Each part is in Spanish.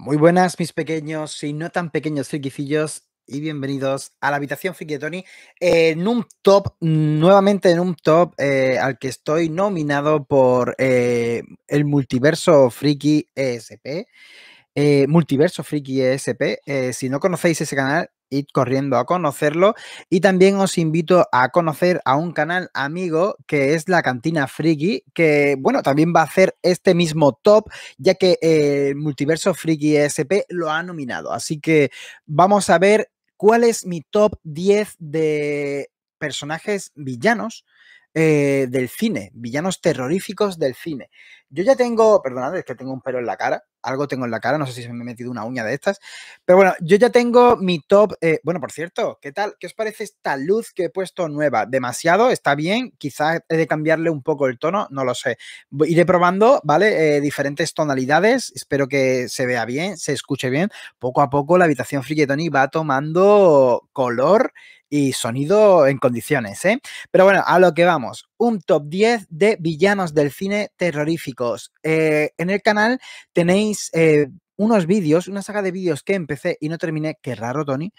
Muy buenas, mis pequeños y no tan pequeños friquicillos, y bienvenidos a la habitación friki Tony en un top, nuevamente en un top eh, al que estoy nominado por eh, el multiverso friki ESP. Eh, Multiverso Friki ESP. Eh, si no conocéis ese canal, id corriendo a conocerlo. Y también os invito a conocer a un canal amigo que es la Cantina Friki, que bueno, también va a hacer este mismo top, ya que eh, Multiverso Friki ESP lo ha nominado. Así que vamos a ver cuál es mi top 10 de personajes villanos del cine, villanos terroríficos del cine. Yo ya tengo, perdonad, es que tengo un pelo en la cara, algo tengo en la cara, no sé si me he metido una uña de estas, pero bueno, yo ya tengo mi top, eh, bueno, por cierto, ¿qué tal? ¿Qué os parece esta luz que he puesto nueva? ¿Demasiado? ¿Está bien? Quizás he de cambiarle un poco el tono, no lo sé. Iré probando, ¿vale? Eh, diferentes tonalidades, espero que se vea bien, se escuche bien. Poco a poco la habitación Friketoni va tomando color y sonido en condiciones, ¿eh? Pero bueno, a lo que vamos un top 10 de villanos del cine terroríficos. Eh, en el canal tenéis eh, unos vídeos, una saga de vídeos que empecé y no terminé, qué raro, Tony,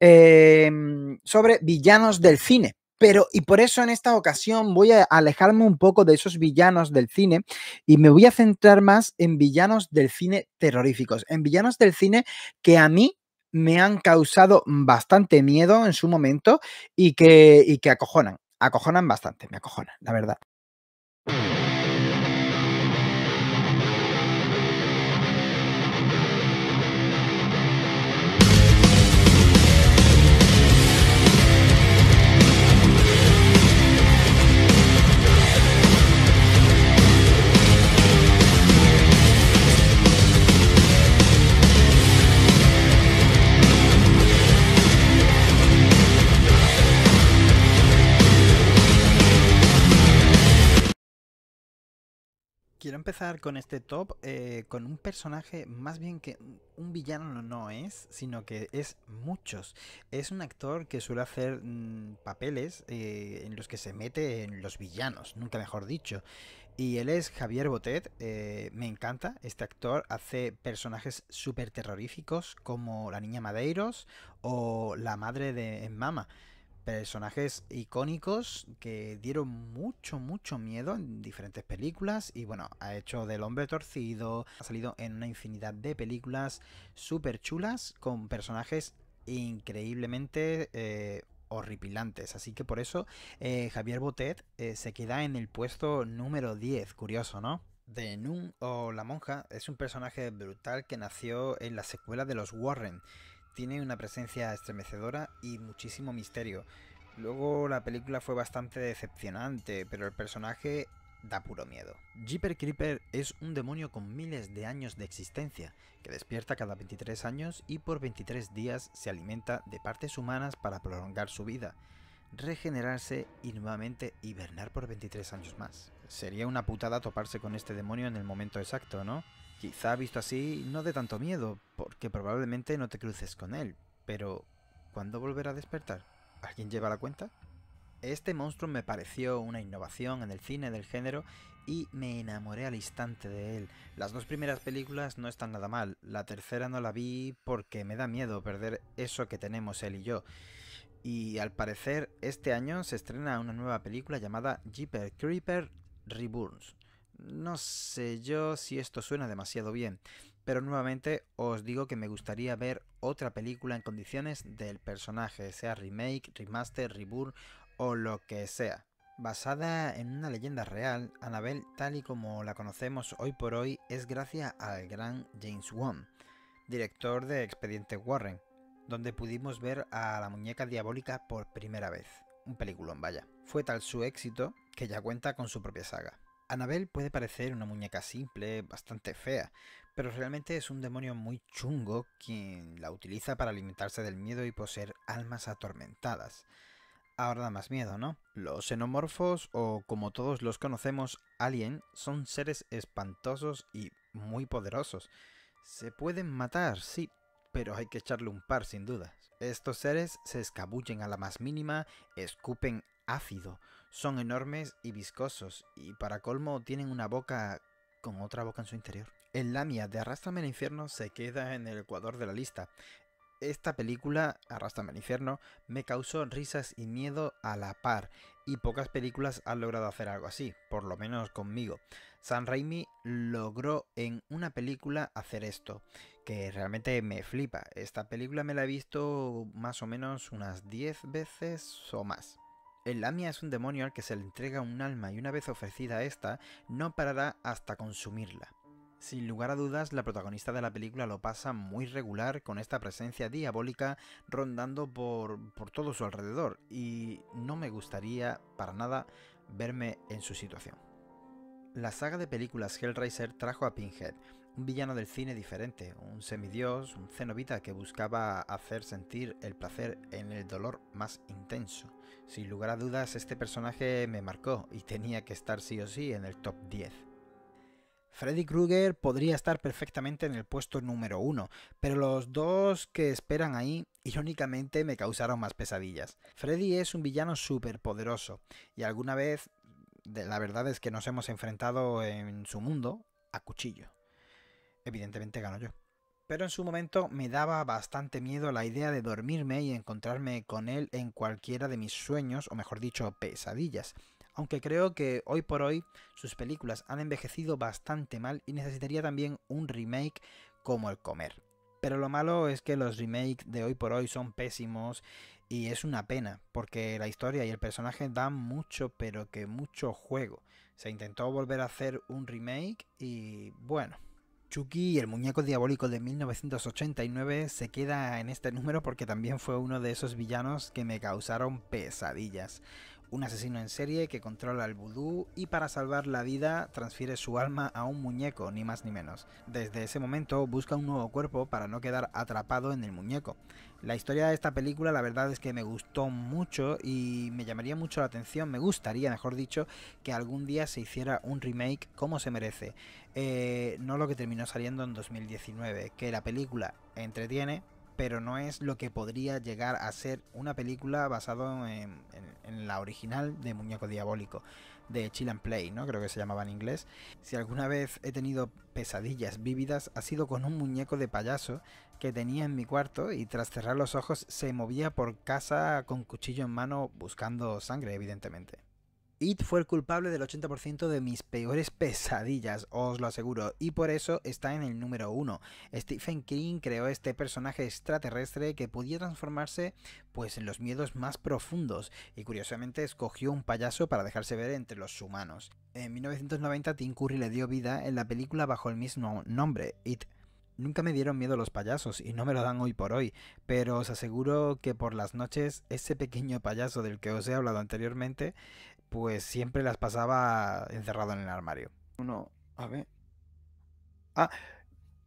em, sobre villanos del cine. Pero, y por eso en esta ocasión voy a alejarme un poco de esos villanos del cine y me voy a centrar más en villanos del cine terroríficos, en villanos del cine que a mí me han causado bastante miedo en su momento y que acojonan acojonan bastante, me acojonan, la verdad. Quiero empezar con este top eh, con un personaje más bien que un villano no es, sino que es muchos. Es un actor que suele hacer mm, papeles eh, en los que se mete en los villanos, nunca mejor dicho. Y él es Javier Botet, eh, me encanta, este actor hace personajes súper terroríficos como la niña Madeiros o la madre de Mama personajes icónicos que dieron mucho, mucho miedo en diferentes películas y bueno, ha hecho del hombre torcido, ha salido en una infinidad de películas súper chulas con personajes increíblemente... Eh, horripilantes. Así que por eso eh, Javier Botet eh, se queda en el puesto número 10. Curioso, ¿no? De Nun o la monja es un personaje brutal que nació en la secuela de los Warren tiene una presencia estremecedora y muchísimo misterio. Luego la película fue bastante decepcionante, pero el personaje da puro miedo. Jeeper Creeper es un demonio con miles de años de existencia, que despierta cada 23 años y por 23 días se alimenta de partes humanas para prolongar su vida, regenerarse y nuevamente hibernar por 23 años más. Sería una putada toparse con este demonio en el momento exacto, ¿no? Quizá visto así no dé tanto miedo, porque probablemente no te cruces con él, pero ¿cuándo volverá a despertar? ¿Alguien lleva la cuenta? Este monstruo me pareció una innovación en el cine del género y me enamoré al instante de él. Las dos primeras películas no están nada mal, la tercera no la vi porque me da miedo perder eso que tenemos él y yo. Y al parecer este año se estrena una nueva película llamada Jeeper Creeper Reborns, no sé yo si esto suena demasiado bien, pero nuevamente os digo que me gustaría ver otra película en condiciones del personaje, sea remake, remaster, reboot o lo que sea. Basada en una leyenda real, Annabelle tal y como la conocemos hoy por hoy es gracias al gran James Wan, director de Expediente Warren, donde pudimos ver a la muñeca diabólica por primera vez. Un peliculón, vaya. Fue tal su éxito que ya cuenta con su propia saga. Anabel puede parecer una muñeca simple, bastante fea, pero realmente es un demonio muy chungo quien la utiliza para alimentarse del miedo y poseer almas atormentadas. Ahora da más miedo, ¿no? Los xenomorfos, o como todos los conocemos, alien, son seres espantosos y muy poderosos. Se pueden matar, sí, pero hay que echarle un par sin duda. Estos seres se escabullen a la más mínima, escupen ácido, son enormes y viscosos, y para colmo tienen una boca con otra boca en su interior. El Lamia de Arrástrame al Infierno se queda en el ecuador de la lista. Esta película, Arrástrame al Infierno, me causó risas y miedo a la par, y pocas películas han logrado hacer algo así, por lo menos conmigo. San Raimi logró en una película hacer esto, que realmente me flipa. Esta película me la he visto más o menos unas 10 veces o más. El Lamia es un demonio al que se le entrega un alma y una vez ofrecida esta, no parará hasta consumirla. Sin lugar a dudas, la protagonista de la película lo pasa muy regular con esta presencia diabólica rondando por, por todo su alrededor y no me gustaría para nada verme en su situación. La saga de películas Hellraiser trajo a Pinhead, un villano del cine diferente, un semidios, un cenovita que buscaba hacer sentir el placer en el dolor más intenso. Sin lugar a dudas, este personaje me marcó y tenía que estar sí o sí en el top 10. Freddy Krueger podría estar perfectamente en el puesto número 1, pero los dos que esperan ahí, irónicamente, me causaron más pesadillas. Freddy es un villano súper poderoso, y alguna vez, la verdad es que nos hemos enfrentado en su mundo a cuchillo evidentemente gano yo. Pero en su momento me daba bastante miedo la idea de dormirme y encontrarme con él en cualquiera de mis sueños, o mejor dicho, pesadillas. Aunque creo que hoy por hoy sus películas han envejecido bastante mal y necesitaría también un remake como El Comer. Pero lo malo es que los remakes de hoy por hoy son pésimos y es una pena, porque la historia y el personaje dan mucho, pero que mucho juego. Se intentó volver a hacer un remake y bueno, Chucky el muñeco diabólico de 1989 se queda en este número porque también fue uno de esos villanos que me causaron pesadillas un asesino en serie que controla el vudú y para salvar la vida transfiere su alma a un muñeco, ni más ni menos. Desde ese momento busca un nuevo cuerpo para no quedar atrapado en el muñeco. La historia de esta película la verdad es que me gustó mucho y me llamaría mucho la atención, me gustaría mejor dicho, que algún día se hiciera un remake como se merece. Eh, no lo que terminó saliendo en 2019, que la película entretiene, pero no es lo que podría llegar a ser una película basada en, la original de Muñeco Diabólico, de Chill and Play, ¿no? Creo que se llamaba en inglés. Si alguna vez he tenido pesadillas vívidas, ha sido con un muñeco de payaso que tenía en mi cuarto y tras cerrar los ojos se movía por casa con cuchillo en mano buscando sangre, evidentemente. It fue el culpable del 80% de mis peores pesadillas, os lo aseguro, y por eso está en el número 1. Stephen King creó este personaje extraterrestre que podía transformarse pues en los miedos más profundos y curiosamente escogió un payaso para dejarse ver entre los humanos. En 1990 Tim Curry le dio vida en la película bajo el mismo nombre, It. Nunca me dieron miedo los payasos y no me lo dan hoy por hoy, pero os aseguro que por las noches ese pequeño payaso del que os he hablado anteriormente pues siempre las pasaba encerrado en el armario. Uno, a ver. Ah,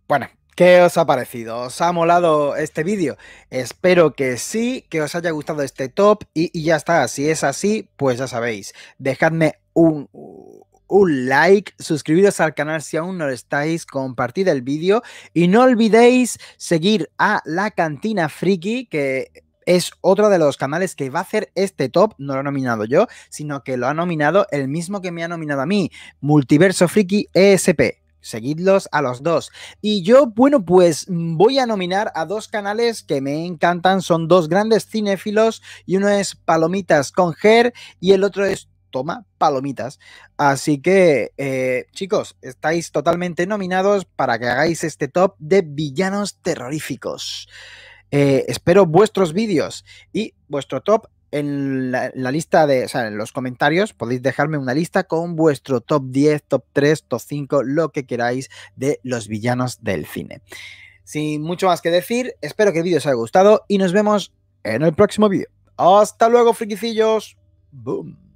bueno, ¿Qué os ha parecido? ¿Os ha molado este vídeo? Espero que sí, que os haya gustado este top y, ya está. Si es así, pues ya sabéis. Dejadme un, un, like, suscribiros al canal si aún no lo estáis, compartid el vídeo y no olvidéis seguir a La Cantina Friki, que es otro de los canales que va a hacer este top, no lo he nominado yo, sino que lo ha nominado el mismo que me ha nominado a mí, Multiverso Friki ESP. Seguidlos a los dos. Y yo, bueno, pues mm, voy a nominar a dos canales que me encantan. Son dos grandes cinéfilos y uno es Palomitas con Ger y el otro es toma palomitas. Así que, eh, chicos, estáis totalmente nominados para que hagáis este top de villanos terroríficos. Eh, espero vuestros vídeos y vuestro top en la, lista de, o sea, en los comentarios podéis dejarme una lista con vuestro top 10, top 3, top 5, lo que queráis de los villanos del cine. Sin mucho más que decir, espero que el vídeo os haya gustado y nos vemos en el próximo vídeo. Hasta luego, friquicillos. Boom.